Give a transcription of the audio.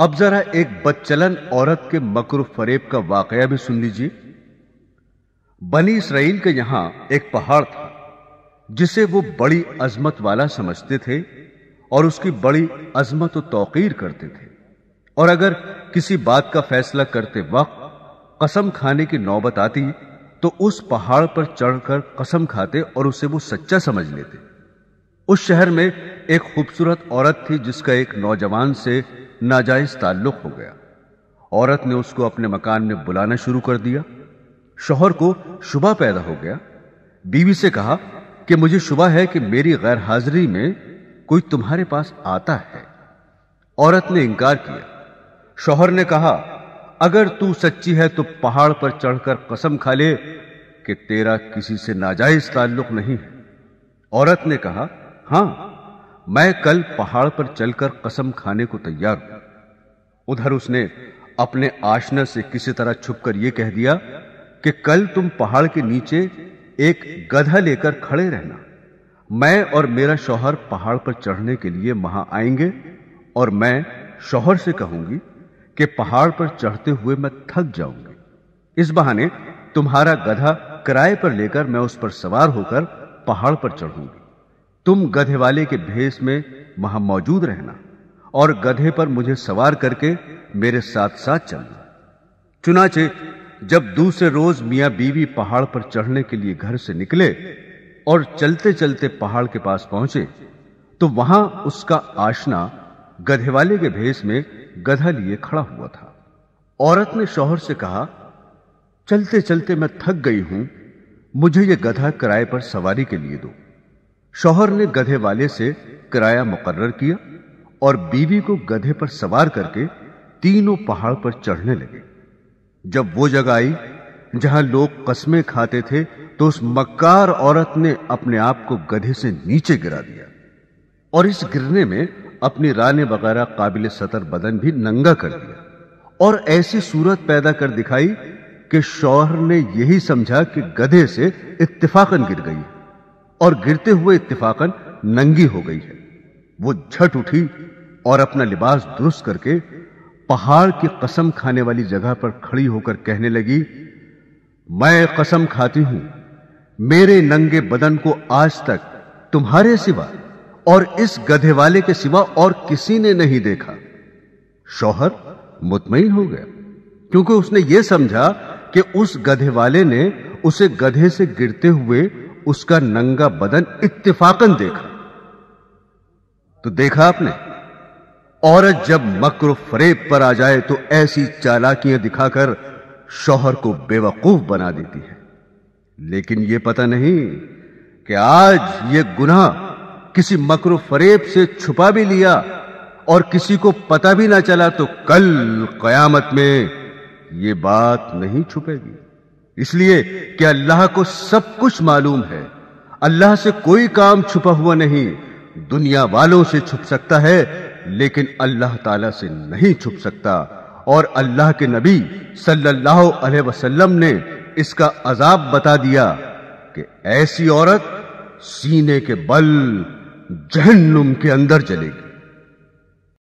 अब जरा एक बदचलन औरत के मकर फरेब का वाकया भी सुन लीजिए बनी इसराइल के यहां एक पहाड़ था जिसे वो बड़ी अजमत वाला समझते थे और उसकी बड़ी अजमत तो तोकीर करते थे और अगर किसी बात का फैसला करते वक्त कसम खाने की नौबत आती तो उस पहाड़ पर चढ़कर कसम खाते और उसे वो सच्चा समझ लेते उस शहर में एक खूबसूरत औरत थी जिसका एक नौजवान से नाजायज ताल्लुक हो गया औरत ने उसको अपने मकान में बुलाना शुरू कर दिया शोहर को शुबा पैदा हो गया बीवी से कहा कि मुझे शुबा है कि मेरी गैर हाजिरी में कोई तुम्हारे पास आता है औरत ने इनकार किया शोहर ने कहा अगर तू सच्ची है तो पहाड़ पर चढ़कर कसम खा ले कि तेरा किसी से नाजायज ताल्लुक नहीं है औरत ने कहा हां मैं कल पहाड़ पर चलकर कसम खाने को तैयार हूं उधर उसने अपने आशना से किसी तरह छुपकर यह कह दिया कि कल तुम पहाड़ के नीचे एक गधा लेकर खड़े रहना मैं और मेरा शौहर पहाड़ पर चढ़ने के लिए वहां आएंगे और मैं शौहर से कहूंगी कि पहाड़ पर चढ़ते हुए मैं थक जाऊंगी इस बहाने तुम्हारा गधा किराए पर लेकर मैं उस पर सवार होकर पहाड़ पर चढ़ूंगी तुम गधे वाले के भेष में वहां मौजूद रहना और गधे पर मुझे सवार करके मेरे साथ साथ चलना चुनाचे जब दूसरे रोज मियां बीवी पहाड़ पर चढ़ने के लिए घर से निकले और चलते चलते पहाड़ के पास पहुंचे तो वहां उसका आशना गधे वाले के भेष में गधा लिए खड़ा हुआ था औरत ने शोहर से कहा चलते चलते मैं थक गई हूं मुझे यह गधा किराए पर सवारी के लिए दो शोहर ने गधे वाले से किराया मुकर्र किया और बीवी को गधे पर सवार करके तीनों पहाड़ पर चढ़ने लगे जब वो जगह आई जहां लोग कस्में खाते थे तो उस मक्कार औरत ने अपने आप को गधे से नीचे गिरा दिया और इस गिरने में अपनी राने वगैरह काबिल सतर बदन भी नंगा कर दिया और ऐसी सूरत पैदा कर दिखाई कि शौहर ने यही समझा कि गधे से इत्तिफाकन गिर गई और गिरते हुए इत्तिफाकन नंगी हो गई है वो झट उठी और अपना लिबास दुरुस्त करके पहाड़ की कसम खाने वाली जगह पर खड़ी होकर कहने लगी मैं कसम खाती हूं मेरे नंगे बदन को आज तक तुम्हारे सिवा और इस गधे वाले के सिवा और किसी ने नहीं देखा शौहर मुतमिन हो गया क्योंकि उसने यह समझा कि उस गधे वाले ने उसे गधे से गिरते हुए उसका नंगा बदन इत्तेफाकन देखा तो देखा आपने औरत जब मकर फरेब पर आ जाए तो ऐसी चालाकियां दिखाकर शोहर को बेवकूफ बना देती है लेकिन यह पता नहीं कि आज यह गुनाह किसी मकर फरेब से छुपा भी लिया और किसी को पता भी ना चला तो कल कयामत में यह बात नहीं छुपेगी इसलिए कि अल्लाह को सब कुछ मालूम है अल्लाह से कोई काम छुपा हुआ नहीं दुनिया वालों से छुप सकता है लेकिन अल्लाह ताला से नहीं छुप सकता और अल्लाह के नबी सल्लल्लाहु अलैहि वसल्लम ने इसका अजाब बता दिया कि ऐसी औरत सीने के बल जहन्नुम के अंदर चलेगी